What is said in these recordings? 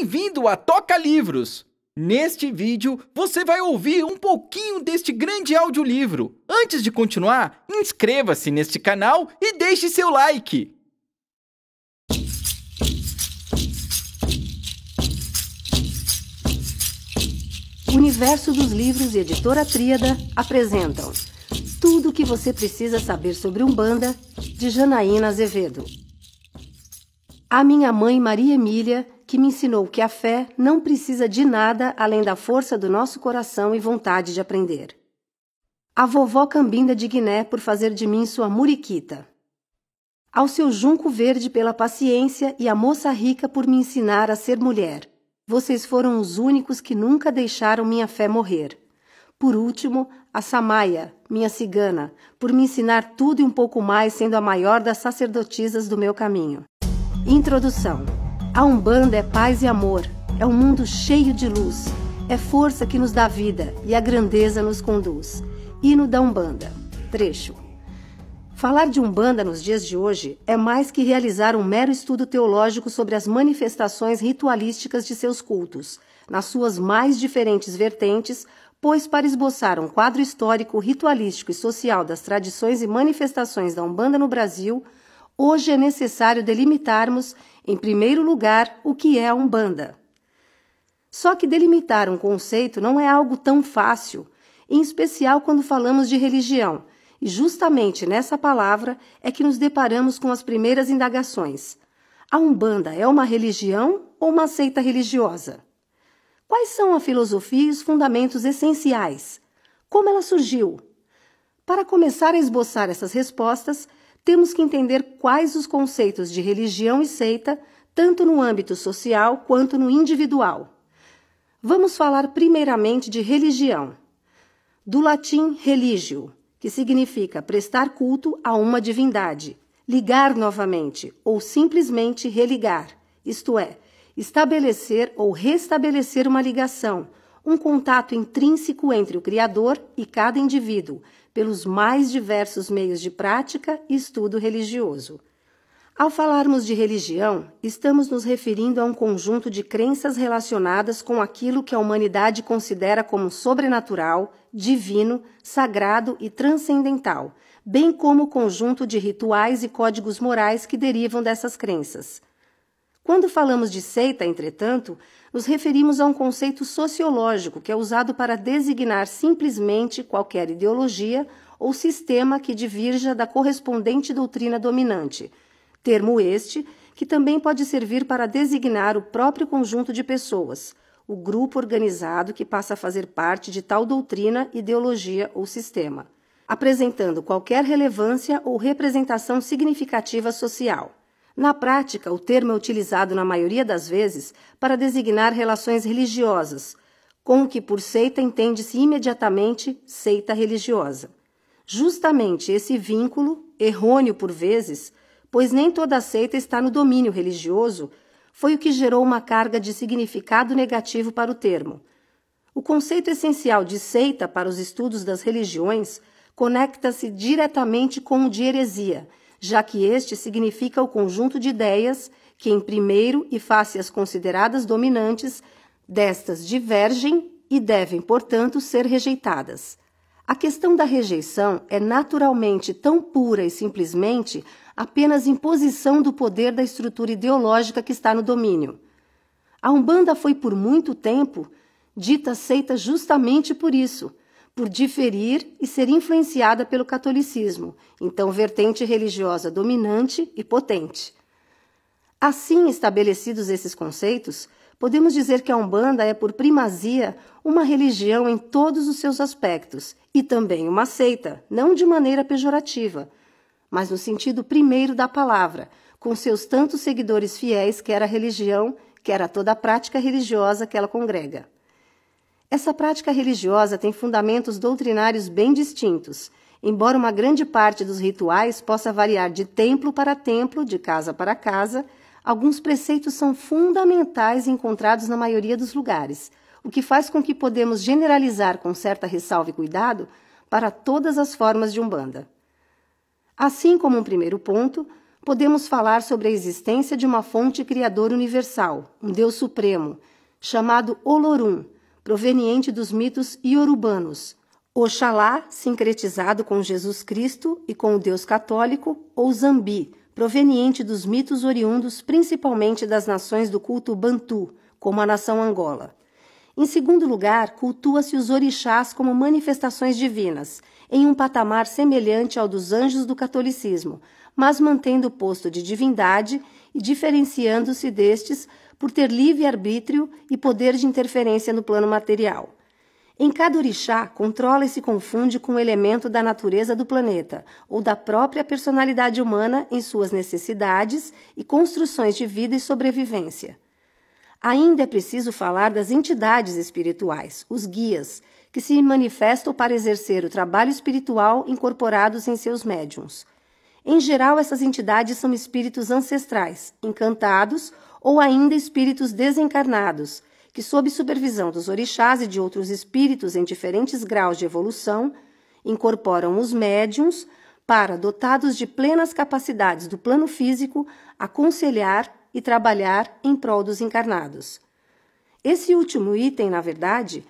Bem-vindo a Toca Livros! Neste vídeo, você vai ouvir um pouquinho deste grande audiolivro. Antes de continuar, inscreva-se neste canal e deixe seu like! Universo dos Livros e Editora Tríada apresentam Tudo o que você precisa saber sobre Umbanda, de Janaína Azevedo. A minha mãe Maria Emília que me ensinou que a fé não precisa de nada além da força do nosso coração e vontade de aprender. A vovó Cambinda de Guiné por fazer de mim sua muriquita. Ao seu junco verde pela paciência e a moça rica por me ensinar a ser mulher. Vocês foram os únicos que nunca deixaram minha fé morrer. Por último, a Samaia, minha cigana, por me ensinar tudo e um pouco mais, sendo a maior das sacerdotisas do meu caminho. Introdução a Umbanda é paz e amor, é um mundo cheio de luz, é força que nos dá vida e a grandeza nos conduz. Hino da Umbanda, trecho. Falar de Umbanda nos dias de hoje é mais que realizar um mero estudo teológico sobre as manifestações ritualísticas de seus cultos, nas suas mais diferentes vertentes, pois para esboçar um quadro histórico, ritualístico e social das tradições e manifestações da Umbanda no Brasil, hoje é necessário delimitarmos em primeiro lugar, o que é a Umbanda. Só que delimitar um conceito não é algo tão fácil, em especial quando falamos de religião, e justamente nessa palavra é que nos deparamos com as primeiras indagações. A Umbanda é uma religião ou uma seita religiosa? Quais são a filosofia e os fundamentos essenciais? Como ela surgiu? Para começar a esboçar essas respostas, temos que entender quais os conceitos de religião e seita, tanto no âmbito social quanto no individual. Vamos falar primeiramente de religião, do latim religio, que significa prestar culto a uma divindade, ligar novamente ou simplesmente religar, isto é, estabelecer ou restabelecer uma ligação, um contato intrínseco entre o Criador e cada indivíduo, pelos mais diversos meios de prática e estudo religioso. Ao falarmos de religião, estamos nos referindo a um conjunto de crenças relacionadas com aquilo que a humanidade considera como sobrenatural, divino, sagrado e transcendental, bem como o conjunto de rituais e códigos morais que derivam dessas crenças. Quando falamos de seita, entretanto, nos referimos a um conceito sociológico que é usado para designar simplesmente qualquer ideologia ou sistema que divirja da correspondente doutrina dominante. Termo este que também pode servir para designar o próprio conjunto de pessoas, o grupo organizado que passa a fazer parte de tal doutrina, ideologia ou sistema, apresentando qualquer relevância ou representação significativa social. Na prática, o termo é utilizado na maioria das vezes para designar relações religiosas, com o que por seita entende-se imediatamente seita religiosa. Justamente esse vínculo, errôneo por vezes, pois nem toda seita está no domínio religioso, foi o que gerou uma carga de significado negativo para o termo. O conceito essencial de seita para os estudos das religiões conecta-se diretamente com o de heresia, já que este significa o conjunto de ideias que, em primeiro e face às consideradas dominantes, destas divergem e devem, portanto, ser rejeitadas. A questão da rejeição é naturalmente tão pura e simplesmente apenas imposição do poder da estrutura ideológica que está no domínio. A Umbanda foi por muito tempo dita seita justamente por isso, por diferir e ser influenciada pelo catolicismo, então vertente religiosa dominante e potente. Assim estabelecidos esses conceitos, podemos dizer que a Umbanda é, por primazia, uma religião em todos os seus aspectos e também uma seita, não de maneira pejorativa, mas no sentido primeiro da palavra, com seus tantos seguidores fiéis, quer a religião, quer a toda a prática religiosa que ela congrega. Essa prática religiosa tem fundamentos doutrinários bem distintos, embora uma grande parte dos rituais possa variar de templo para templo, de casa para casa. Alguns preceitos são fundamentais encontrados na maioria dos lugares, o que faz com que podemos generalizar com certa ressalva e cuidado para todas as formas de umbanda. Assim como um primeiro ponto, podemos falar sobre a existência de uma fonte criadora universal, um Deus supremo, chamado Olorum proveniente dos mitos iorubanos, Oxalá, sincretizado com Jesus Cristo e com o Deus católico, ou Zambi, proveniente dos mitos oriundos principalmente das nações do culto Bantu, como a nação Angola. Em segundo lugar, cultua-se os orixás como manifestações divinas, em um patamar semelhante ao dos anjos do catolicismo, mas mantendo o posto de divindade e diferenciando-se destes por ter livre-arbítrio e poder de interferência no plano material. Em cada orixá, controla e se confunde com o elemento da natureza do planeta ou da própria personalidade humana em suas necessidades e construções de vida e sobrevivência. Ainda é preciso falar das entidades espirituais, os guias, que se manifestam para exercer o trabalho espiritual incorporados em seus médiums. Em geral, essas entidades são espíritos ancestrais, encantados ou ainda espíritos desencarnados, que, sob supervisão dos orixás e de outros espíritos em diferentes graus de evolução, incorporam os médiums para, dotados de plenas capacidades do plano físico, aconselhar e trabalhar em prol dos encarnados. Esse último item, na verdade,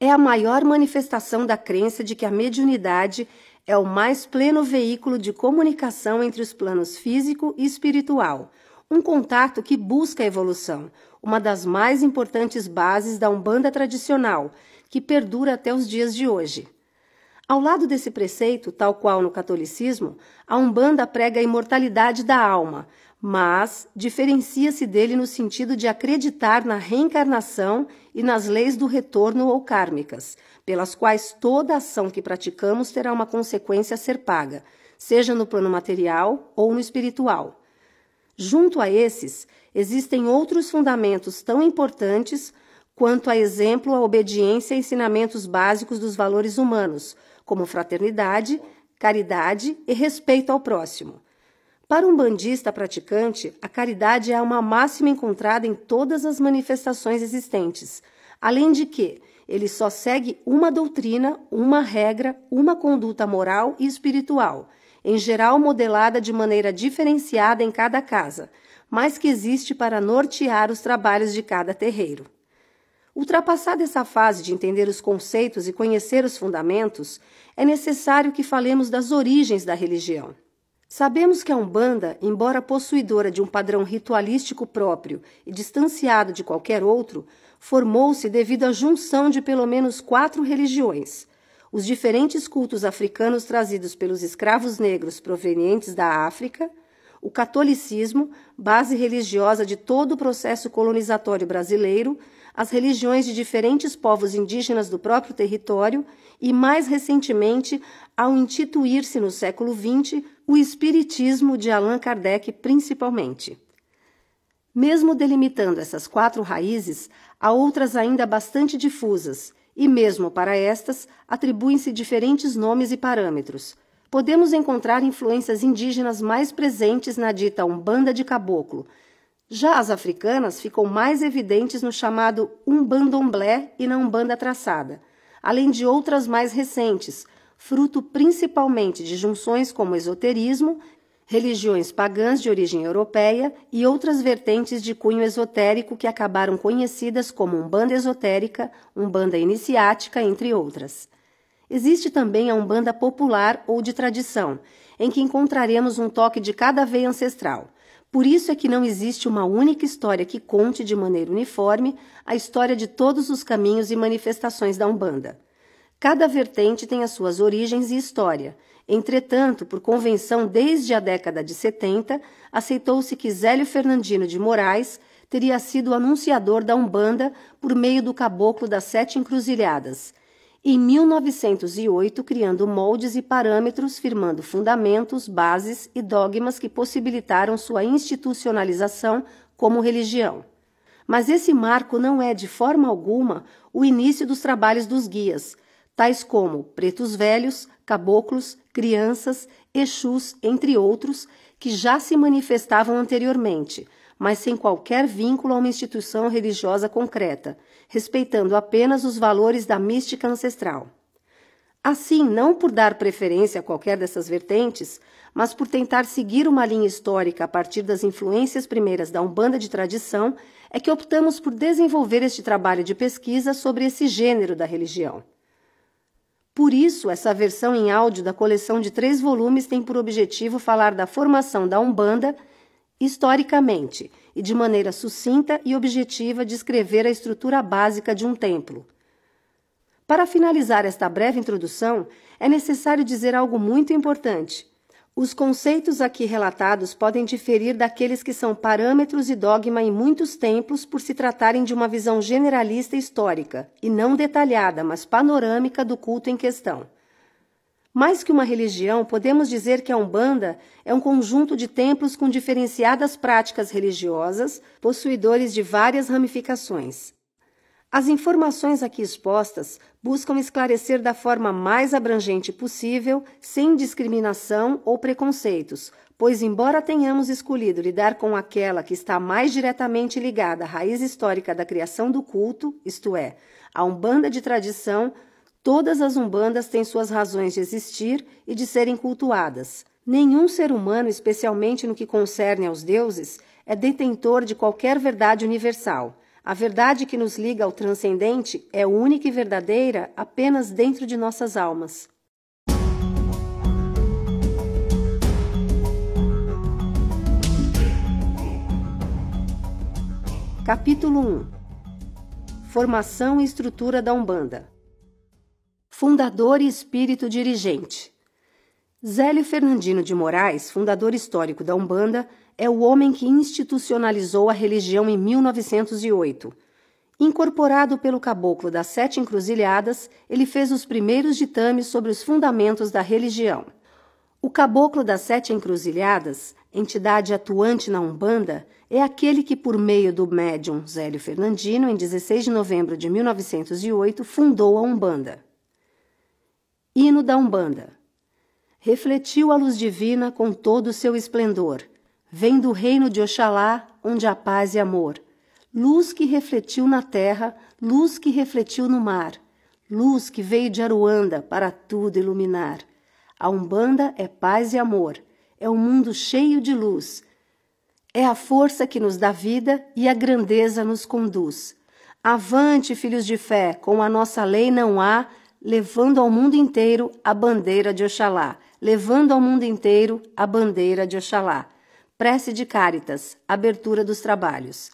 é a maior manifestação da crença de que a mediunidade é o mais pleno veículo de comunicação entre os planos físico e espiritual, um contato que busca a evolução, uma das mais importantes bases da Umbanda tradicional, que perdura até os dias de hoje. Ao lado desse preceito, tal qual no catolicismo, a Umbanda prega a imortalidade da alma, mas diferencia-se dele no sentido de acreditar na reencarnação e nas leis do retorno ou kármicas, pelas quais toda ação que praticamos terá uma consequência a ser paga, seja no plano material ou no espiritual. Junto a esses, existem outros fundamentos tão importantes quanto a exemplo a obediência e ensinamentos básicos dos valores humanos, como fraternidade, caridade e respeito ao próximo. Para um bandista praticante, a caridade é uma máxima encontrada em todas as manifestações existentes, além de que ele só segue uma doutrina, uma regra, uma conduta moral e espiritual – em geral modelada de maneira diferenciada em cada casa, mas que existe para nortear os trabalhos de cada terreiro. Ultrapassada essa fase de entender os conceitos e conhecer os fundamentos, é necessário que falemos das origens da religião. Sabemos que a Umbanda, embora possuidora de um padrão ritualístico próprio e distanciado de qualquer outro, formou-se devido à junção de pelo menos quatro religiões: os diferentes cultos africanos trazidos pelos escravos negros provenientes da África, o catolicismo, base religiosa de todo o processo colonizatório brasileiro, as religiões de diferentes povos indígenas do próprio território e, mais recentemente, ao instituir-se no século XX, o espiritismo de Allan Kardec principalmente. Mesmo delimitando essas quatro raízes, há outras ainda bastante difusas, e mesmo para estas atribuem-se diferentes nomes e parâmetros. Podemos encontrar influências indígenas mais presentes na dita Umbanda de Caboclo. Já as africanas ficam mais evidentes no chamado Umbandomblé e na Umbanda traçada, além de outras mais recentes, fruto principalmente de junções como esoterismo religiões pagãs de origem europeia e outras vertentes de cunho esotérico que acabaram conhecidas como Umbanda esotérica, Umbanda iniciática, entre outras. Existe também a Umbanda popular ou de tradição, em que encontraremos um toque de cada veia ancestral. Por isso é que não existe uma única história que conte de maneira uniforme a história de todos os caminhos e manifestações da Umbanda. Cada vertente tem as suas origens e história, Entretanto, por convenção desde a década de 70, aceitou-se que Zélio Fernandino de Moraes teria sido anunciador da Umbanda por meio do caboclo das Sete Encruzilhadas. Em 1908, criando moldes e parâmetros, firmando fundamentos, bases e dogmas que possibilitaram sua institucionalização como religião. Mas esse marco não é, de forma alguma, o início dos trabalhos dos guias, tais como Pretos Velhos, caboclos, crianças, exus, entre outros, que já se manifestavam anteriormente, mas sem qualquer vínculo a uma instituição religiosa concreta, respeitando apenas os valores da mística ancestral. Assim, não por dar preferência a qualquer dessas vertentes, mas por tentar seguir uma linha histórica a partir das influências primeiras da Umbanda de tradição, é que optamos por desenvolver este trabalho de pesquisa sobre esse gênero da religião. Por isso, essa versão em áudio da coleção de três volumes tem por objetivo falar da formação da Umbanda historicamente e de maneira sucinta e objetiva descrever a estrutura básica de um templo. Para finalizar esta breve introdução, é necessário dizer algo muito importante. Os conceitos aqui relatados podem diferir daqueles que são parâmetros e dogma em muitos templos por se tratarem de uma visão generalista histórica, e não detalhada, mas panorâmica do culto em questão. Mais que uma religião, podemos dizer que a Umbanda é um conjunto de templos com diferenciadas práticas religiosas, possuidores de várias ramificações. As informações aqui expostas buscam esclarecer da forma mais abrangente possível, sem discriminação ou preconceitos, pois, embora tenhamos escolhido lidar com aquela que está mais diretamente ligada à raiz histórica da criação do culto, isto é, a umbanda de tradição, todas as umbandas têm suas razões de existir e de serem cultuadas. Nenhum ser humano, especialmente no que concerne aos deuses, é detentor de qualquer verdade universal. A verdade que nos liga ao transcendente é única e verdadeira apenas dentro de nossas almas. Capítulo 1 Formação e estrutura da Umbanda Fundador e espírito dirigente Zélio Fernandino de Moraes, fundador histórico da Umbanda, é o homem que institucionalizou a religião em 1908. Incorporado pelo caboclo das Sete Encruzilhadas, ele fez os primeiros ditames sobre os fundamentos da religião. O caboclo das Sete Encruzilhadas, entidade atuante na Umbanda, é aquele que, por meio do médium Zélio Fernandino, em 16 de novembro de 1908, fundou a Umbanda. Hino da Umbanda refletiu a luz divina com todo o seu esplendor. Vem do reino de Oxalá, onde há paz e amor. Luz que refletiu na terra, luz que refletiu no mar. Luz que veio de Aruanda para tudo iluminar. A Umbanda é paz e amor, é um mundo cheio de luz. É a força que nos dá vida e a grandeza nos conduz. Avante, filhos de fé, com a nossa lei não há, levando ao mundo inteiro a bandeira de Oxalá levando ao mundo inteiro a bandeira de Oxalá. Prece de Cáritas, abertura dos trabalhos.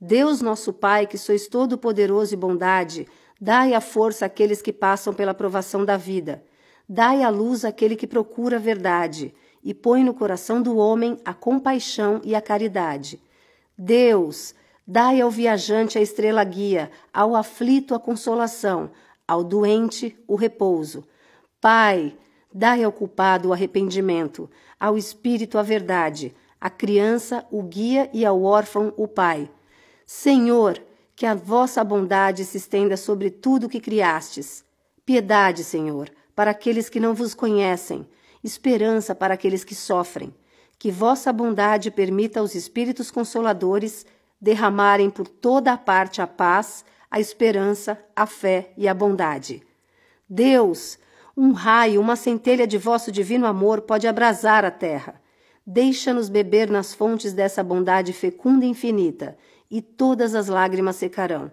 Deus nosso Pai, que sois todo poderoso e bondade, dai a força àqueles que passam pela provação da vida. Dai a luz àquele que procura a verdade, e põe no coração do homem a compaixão e a caridade. Deus, dai ao viajante a estrela guia, ao aflito a consolação, ao doente o repouso. Pai, Dai ao culpado o arrependimento, ao espírito a verdade, à criança o guia e ao órfão o pai. Senhor, que a vossa bondade se estenda sobre tudo o que criastes. Piedade, Senhor, para aqueles que não vos conhecem, esperança para aqueles que sofrem. Que vossa bondade permita aos espíritos consoladores derramarem por toda a parte a paz, a esperança, a fé e a bondade. Deus, um raio, uma centelha de vosso divino amor pode abrasar a terra. Deixa-nos beber nas fontes dessa bondade fecunda e infinita, e todas as lágrimas secarão,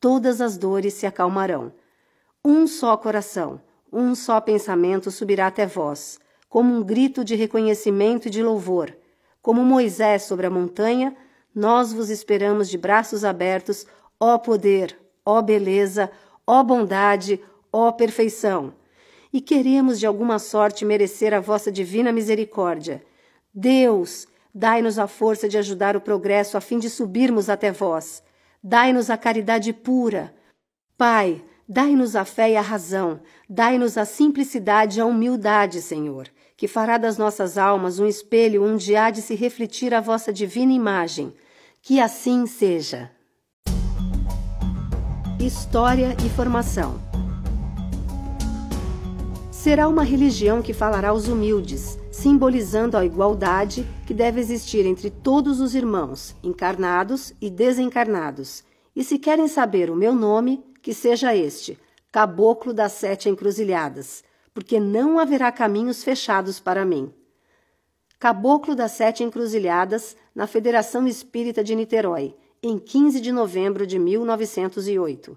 todas as dores se acalmarão. Um só coração, um só pensamento subirá até vós, como um grito de reconhecimento e de louvor. Como Moisés sobre a montanha, nós vos esperamos de braços abertos, ó poder, ó beleza, ó bondade, ó perfeição e queremos de alguma sorte merecer a vossa divina misericórdia. Deus, dai-nos a força de ajudar o progresso a fim de subirmos até vós. Dai-nos a caridade pura. Pai, dai-nos a fé e a razão, dai-nos a simplicidade e a humildade, Senhor, que fará das nossas almas um espelho onde há de se refletir a vossa divina imagem. Que assim seja. História e formação. Será uma religião que falará aos humildes, simbolizando a igualdade que deve existir entre todos os irmãos, encarnados e desencarnados. E se querem saber o meu nome, que seja este, Caboclo das Sete Encruzilhadas, porque não haverá caminhos fechados para mim. Caboclo das Sete Encruzilhadas, na Federação Espírita de Niterói, em 15 de novembro de 1908.